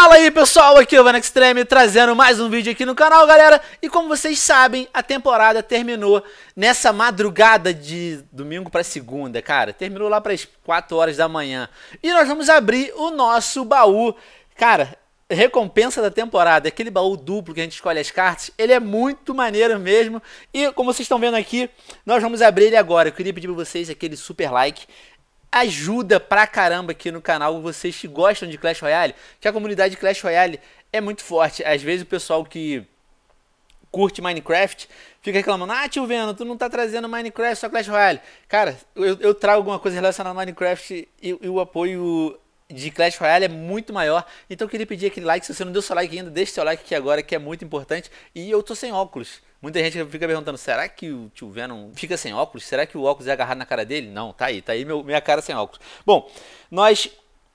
Fala aí pessoal, aqui é o Van Extreme trazendo mais um vídeo aqui no canal galera E como vocês sabem, a temporada terminou nessa madrugada de domingo pra segunda, cara Terminou lá pras 4 horas da manhã E nós vamos abrir o nosso baú Cara, recompensa da temporada, aquele baú duplo que a gente escolhe as cartas, ele é muito maneiro mesmo. E como vocês estão vendo aqui, nós vamos abrir ele agora. Eu queria pedir para vocês aquele super like, ajuda pra caramba aqui no canal vocês que gostam de Clash Royale, que a comunidade Clash Royale é muito forte. Às vezes o pessoal que curte Minecraft fica reclamando: Ah, tio Veno, tu não tá trazendo Minecraft, só Clash Royale. Cara, eu, eu trago alguma coisa relacionada a Minecraft e, e, o apoio de Clash Royale é muito maior. Então eu queria pedir aquele like. Se você não deu seu like ainda, deixe seu like aqui agora, que é muito importante. E eu tô sem óculos. Muita gente fica perguntando, será que o tio Venom fica sem óculos? Será que o óculos é agarrado na cara dele? Não, tá aí, tá aí meu, minha cara sem óculos. Bom, nós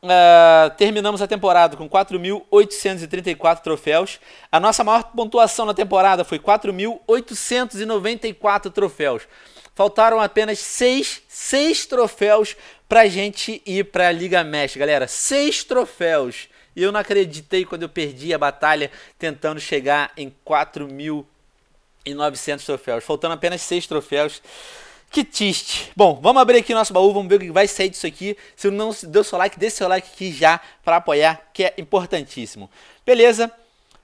uh, terminamos a temporada com 4.834 troféus. A nossa maior pontuação na temporada foi 4.894 troféus. Faltaram apenas seis, seis troféus pra gente ir pra Liga Mestre, galera. Seis troféus. E eu não acreditei quando eu perdi a batalha tentando chegar em 4 mil e 900 troféus. Faltando apenas 6 troféus. Que triste. Bom, vamos abrir aqui nosso baú, vamos ver o que vai sair disso aqui. Se não deu seu like, dê seu like aqui já para apoiar, que é importantíssimo. Beleza?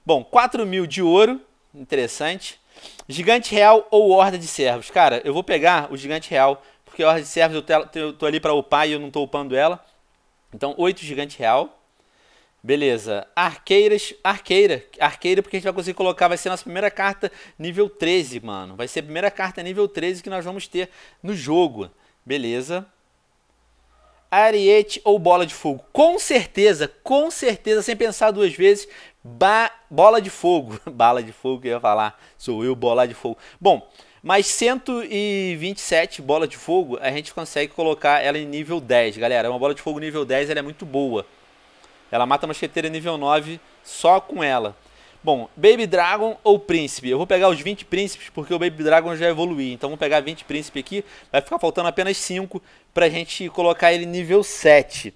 Bom, 4 mil de ouro, interessante. Gigante real ou horda de servos? Cara, eu vou pegar o gigante real, porque a horda de servos eu tô, eu tô ali para upar e eu não tô upando ela. Então, 8 gigante real. Beleza. Arqueiras. Arqueira. Arqueira, porque a gente vai conseguir colocar. Vai ser nossa primeira carta nível 13, mano. Vai ser a primeira carta nível 13 que nós vamos ter no jogo. Beleza. Ariete ou bola de fogo? Com certeza, com certeza, sem pensar duas vezes, bola de fogo. Bala de fogo que eu ia falar. Sou eu, bola de fogo. Bom, mais 127 bola de fogo, a gente consegue colocar ela em nível 10, galera. Uma bola de fogo nível 10 ela é muito boa. Ela mata a mosqueteira nível 9 só com ela. Bom, Baby Dragon ou Príncipe? Eu vou pegar os 20 príncipes porque o Baby Dragon já evoluiu. Então vamos pegar 20 príncipe aqui. Vai ficar faltando apenas 5 pra gente colocar ele nível 7.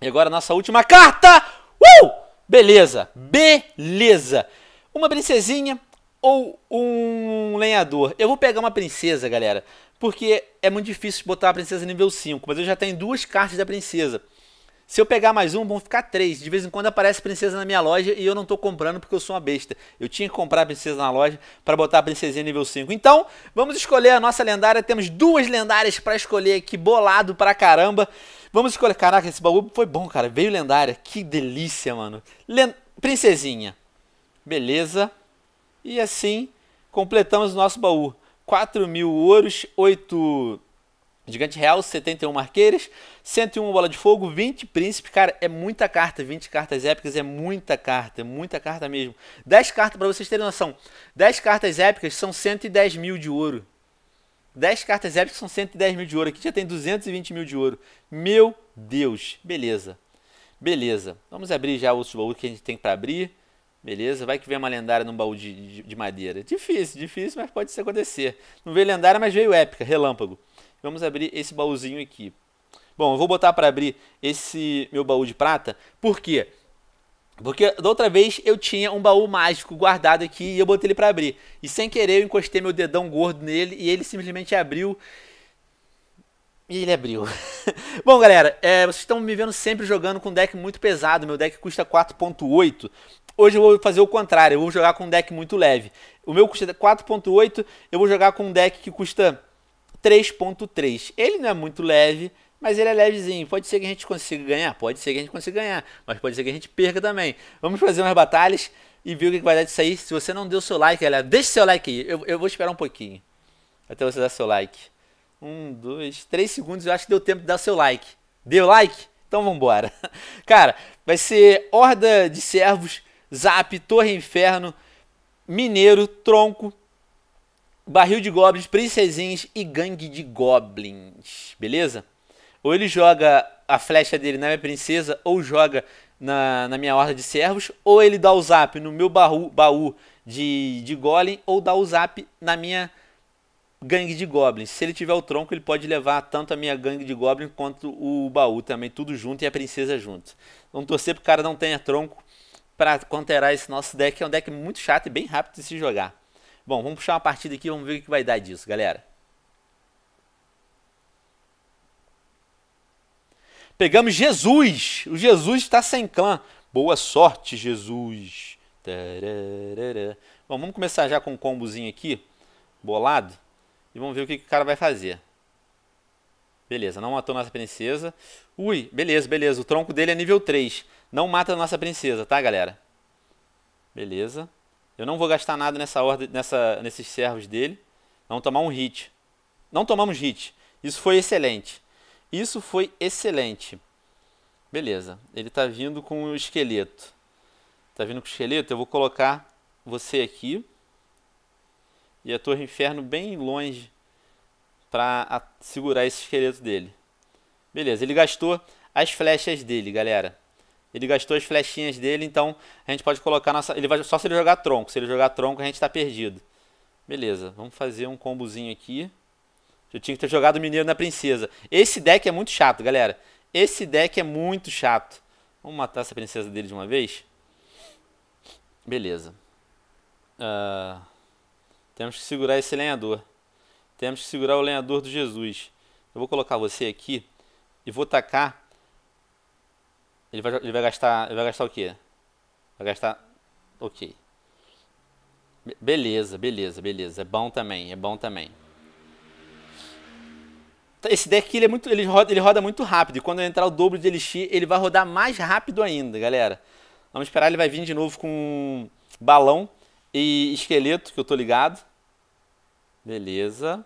E agora nossa última carta! Uh! Beleza! Beleza! Uma princesinha ou um lenhador? Eu vou pegar uma princesa, galera. Porque é muito difícil botar a princesa nível 5. Mas eu já tenho duas cartas da princesa. Se eu pegar mais um, vão ficar três. De vez em quando aparece princesa na minha loja e eu não estou comprando porque eu sou uma besta. Eu tinha que comprar a princesa na loja para botar a princesinha nível 5. Então, vamos escolher a nossa lendária. Temos duas lendárias para escolher aqui, bolado pra caramba. Vamos escolher. Caraca, esse baú foi bom, cara. Veio lendária. Que delícia, mano. Len... Princesinha. Beleza. E assim, completamos o nosso baú. 4 mil ouros, 8 gigante real, 71 marqueiras. 101 bola de fogo, 20 príncipe, cara, é muita carta, 20 cartas épicas é muita carta, muita carta mesmo. 10 cartas, para vocês terem noção, 10 cartas épicas são 110 mil de ouro. 10 cartas épicas são 110 mil de ouro, aqui já tem 220 mil de ouro. Meu Deus, beleza, beleza. Vamos abrir já outros baús que a gente tem para abrir. Beleza? Vai que vem uma lendária num baú de, de, de, madeira. Difícil, difícil, mas pode acontecer. Não veio lendária, mas veio épica, relâmpago. Vamos abrir esse baúzinho aqui. Bom, eu vou botar para abrir esse meu baú de prata. Por quê? Porque da outra vez eu tinha um baú mágico guardado aqui e eu botei ele para abrir. E sem querer eu encostei meu dedão gordo nele e ele simplesmente abriu. E ele abriu. Bom, galera, é, vocês estão me vendo sempre jogando com um deck muito pesado. Meu deck custa 4.8. Hoje eu vou fazer o contrário, eu vou jogar com um deck muito leve. O meu custa 4.8, eu vou jogar com um deck que custa 3.3. Ele não é muito leve, mas ele é levezinho. Pode ser que a gente consiga ganhar, pode ser que a gente consiga ganhar, mas pode ser que a gente perca também. Vamos fazer umas batalhas e ver o que vai dar disso aí. Se você não deu seu like, galera, deixa seu like aí. Eu, eu vou esperar um pouquinho até você dar seu like. Um, dois, três segundos. Eu acho que deu tempo de dar seu like. Deu like? Então vambora. Cara, vai ser Horda de Servos, Zap, Torre Inferno, Mineiro, Tronco, Barril de Goblins, Princesinhas e Gangue de Goblins. Beleza? Ou ele joga a flecha dele na minha princesa, ou joga na, na minha horda de servos, ou ele dá o zap no meu baú, baú de, de golem, ou dá o zap na minha gangue de goblins. Se ele tiver o tronco, ele pode levar tanto a minha gangue de goblins quanto o baú também, tudo junto e a princesa junto. Vamos torcer para o cara não tenha tronco para conterar esse nosso deck, é um deck muito chato e bem rápido de se jogar. Bom, vamos puxar uma partida aqui, vamos ver o que vai dar disso, galera. Pegamos Jesus. O Jesus está sem clã. Boa sorte, Jesus. Bom, vamos começar já com um combozinho aqui, bolado. E vamos ver o que, que o cara vai fazer. Beleza, não matou nossa princesa. Ui, beleza, beleza. O tronco dele é nível 3. Não mata a nossa princesa, tá, galera? Beleza. Eu não vou gastar nada nessa ordem, nessa, nesses servos dele. vamos tomar um hit. Não tomamos hit. Isso foi excelente. Isso foi excelente. Beleza, ele está vindo com o esqueleto. Está vindo com o esqueleto, eu vou colocar você aqui. E a Torre Inferno bem longe para segurar esse esqueleto dele. Beleza, ele gastou as flechas dele, galera. Ele gastou as flechinhas dele, então a gente pode colocar nossa... Ele vai... Só se ele jogar tronco. Se ele jogar tronco, a gente está perdido. Beleza, vamos fazer um combozinho aqui. Eu tinha que ter jogado o mineiro na princesa. Esse deck é muito chato, galera. Esse deck é muito chato. Vamos matar essa princesa dele de uma vez? Beleza. Uh, temos que segurar esse lenhador. Temos que segurar o lenhador do Jesus. Eu vou colocar você aqui e vou tacar. Ele vai, ele vai gastar. Ele vai gastar o quê? Vai gastar. Ok. Be beleza, beleza, beleza. É bom também, é bom também. Esse deck ele é muito, ele roda, ele roda muito rápido. E quando entrar o dobro de Elixir, ele vai rodar mais rápido ainda, galera. Vamos esperar, ele vai vir de novo com balão e esqueleto, que eu tô ligado. Beleza.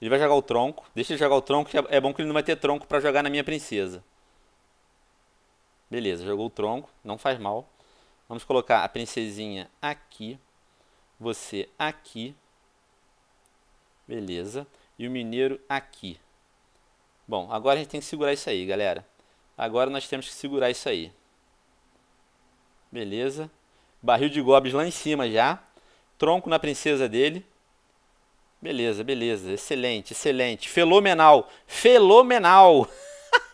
Ele vai jogar o tronco. Deixa ele jogar o tronco, que é, é bom que ele não vai ter tronco para jogar na minha princesa. Beleza, jogou o tronco, não faz mal. Vamos colocar a princesinha aqui. Você aqui. Beleza. E o mineiro aqui. Bom, agora a gente tem que segurar isso aí, galera. Agora nós temos que segurar isso aí. Beleza. Barril de Goblins lá em cima já. Tronco na princesa dele. Beleza, beleza. Excelente, excelente. Fenomenal. Fenomenal.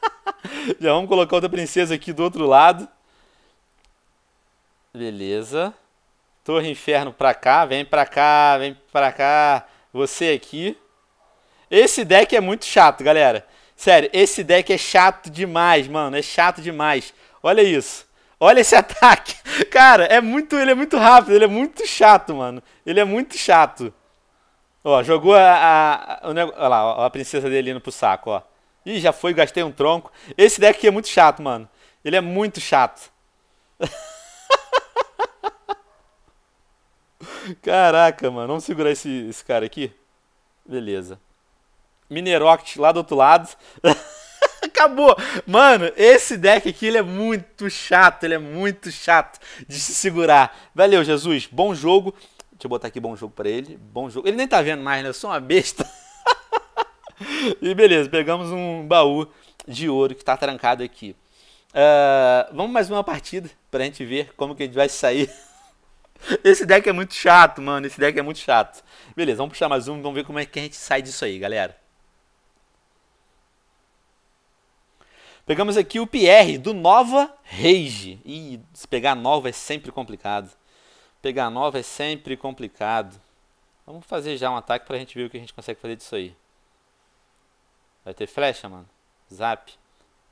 já vamos colocar outra princesa aqui do outro lado. Beleza. Torre Inferno pra cá. Vem pra cá, vem pra cá. Você aqui. Esse deck é muito chato, galera. Sério, esse deck é chato demais, mano. É chato demais. Olha isso. Olha esse ataque. Cara, é muito, ele é muito rápido, ele é muito chato, mano. Ele é muito chato. Ó, jogou a, a, o olha lá, ó, a princesa dele indo pro saco, ó. Ih, já foi, gastei um tronco. Esse deck aqui é muito chato, mano. Ele é muito chato. Caraca, mano. Vamos segurar esse, esse cara aqui? Beleza. Mineroct lá do outro lado. Acabou. Mano, esse deck aqui ele é muito chato. Ele é muito chato de se segurar. Valeu, Jesus. Bom jogo. Deixa eu botar aqui bom jogo pra ele. Bom jogo. Ele nem tá vendo mais, né? Eu sou uma besta. e beleza, pegamos um baú de ouro que tá trancado aqui. Uh, vamos mais uma partida pra gente ver como que a gente vai sair. Esse deck é muito chato, mano. Esse deck é muito chato. Beleza, vamos puxar mais um. Vamos ver como é que a gente sai disso aí, galera. Pegamos aqui o Pierre, do Nova Rage. Ih, se pegar Nova é sempre complicado. Pegar Nova é sempre complicado. Vamos fazer já um ataque pra gente ver o que a gente consegue fazer disso aí. Vai ter flecha, mano? Zap.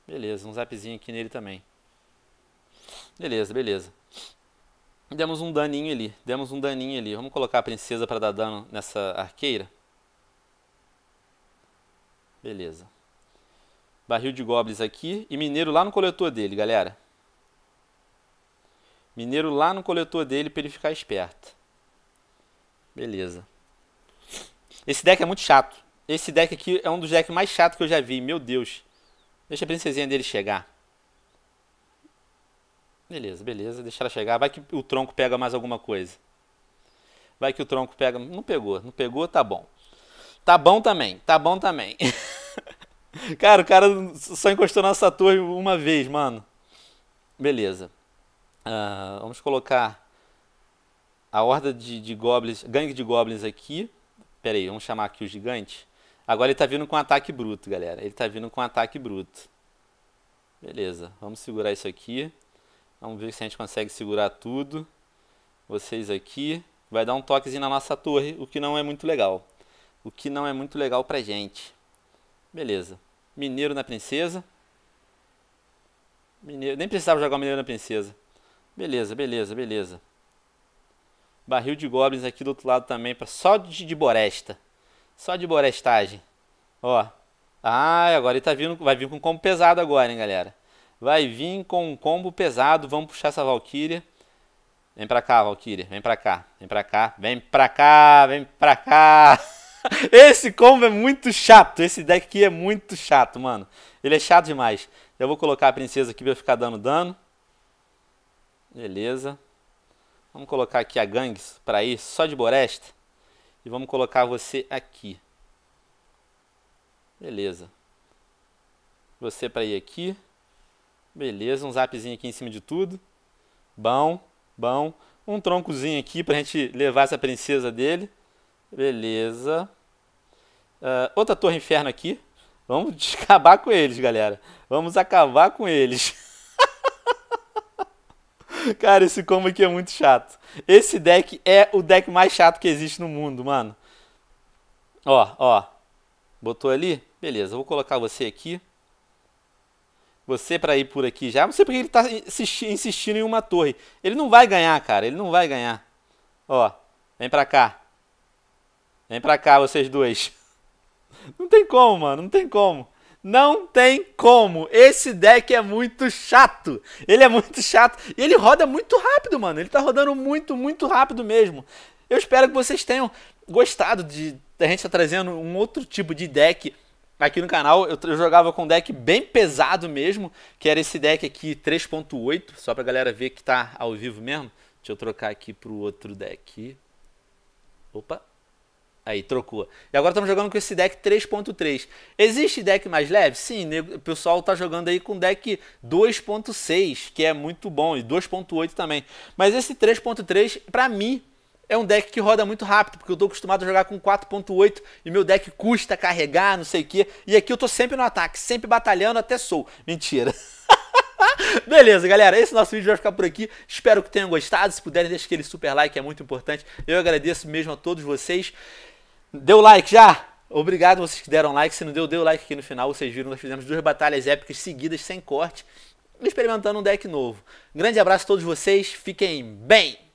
Beleza, um zapzinho aqui nele também. Beleza, beleza. Demos um daninho ali, demos um daninho ali. Vamos colocar a princesa para dar dano nessa arqueira? Beleza. Barril de Goblins aqui e Mineiro lá no coletor dele, galera. Mineiro lá no coletor dele para ele ficar esperto. Beleza. Esse deck é muito chato. Esse deck aqui é um dos decks mais chatos que eu já vi. Meu Deus. Deixa a princesinha dele chegar. Beleza, beleza. Deixa ela chegar. Vai que o tronco pega mais alguma coisa. Vai que o tronco pega. Não pegou. Não pegou, tá bom. Tá bom também. Tá bom também. Cara, o cara só encostou na torre uma vez, mano. Beleza. Uh, vamos colocar a horda de, de goblins, gangue de goblins aqui. Pera aí, vamos chamar aqui o gigante. Agora ele tá vindo com ataque bruto, galera. Ele tá vindo com ataque bruto. Beleza, vamos segurar isso aqui. Vamos ver se a gente consegue segurar tudo. Vocês aqui. Vai dar um toquezinho na nossa torre, o que não é muito legal. O que não é muito legal pra gente. Beleza. Mineiro na princesa. Mineiro. Nem precisava jogar o mineiro na princesa. Beleza, beleza, beleza. Barril de goblins aqui do outro lado também, pra, só de, de boresta. Só de borestagem. Ó. Ah, agora ele tá vindo, vai vir com combo pesado agora, hein, galera. Vai vir com um combo pesado. Vamos puxar essa Valkyria. Vem pra cá, Valkyria. Vem pra cá. Vem pra cá. Vem pra cá. Vem pra cá. Esse combo é muito chato. Esse deck aqui é muito chato, mano. Ele é chato demais. Eu vou colocar a princesa aqui pra eu ficar dando dano. Beleza. Vamos colocar aqui a gangues pra ir só de Boresta. E vamos colocar você aqui. Beleza. Você pra ir aqui. Beleza, um zapzinho aqui em cima de tudo. Bom, bom. Um troncozinho aqui pra gente levar essa princesa dele. Beleza. Uh, outra torre inferno aqui. Vamos acabar com eles, galera. Vamos acabar com eles. Cara, esse combo aqui é muito chato. Esse deck é o deck mais chato que existe no mundo, mano. Ó, ó. Botou ali? Beleza, vou colocar você aqui. Você pra ir por aqui já. Não sei porque ele tá insistindo em uma torre. Ele não vai ganhar, cara. Ele não vai ganhar. Ó, vem pra cá. Vem pra cá, vocês dois. Não tem como, mano. Não tem como. Não tem como. Esse deck é muito chato. Ele é muito chato. E ele roda muito rápido, mano. Ele tá rodando muito, muito rápido mesmo. Eu espero que vocês tenham gostado de a gente tá trazendo um outro tipo de deck aqui no canal. Eu, eu jogava com um deck bem pesado mesmo, que era esse deck aqui 3.8, só pra galera ver que tá ao vivo mesmo. Deixa eu trocar aqui pro outro deck. Opa, Aí, trocou. E agora estamos jogando com esse deck 3.3. Existe deck mais leve? Sim, o pessoal está jogando aí com deck 2.6, que é muito bom, e 2.8 também. Mas esse 3.3, para mim, é um deck que roda muito rápido, porque eu tô acostumado a jogar com 4.8 e meu deck custa carregar, não sei o quê. E aqui eu tô sempre no ataque, sempre batalhando até sou. Mentira. Beleza, galera, esse nosso vídeo vai ficar por aqui. Espero que tenham gostado. Se puderem, deixe aquele super like, é muito importante. Eu agradeço mesmo a todos vocês. Deu like já? Obrigado vocês que deram like. Se não deu, deu like aqui no final. Vocês viram, nós fizemos duas batalhas épicas seguidas, sem corte, experimentando um deck novo. Grande abraço a todos vocês. Fiquem bem!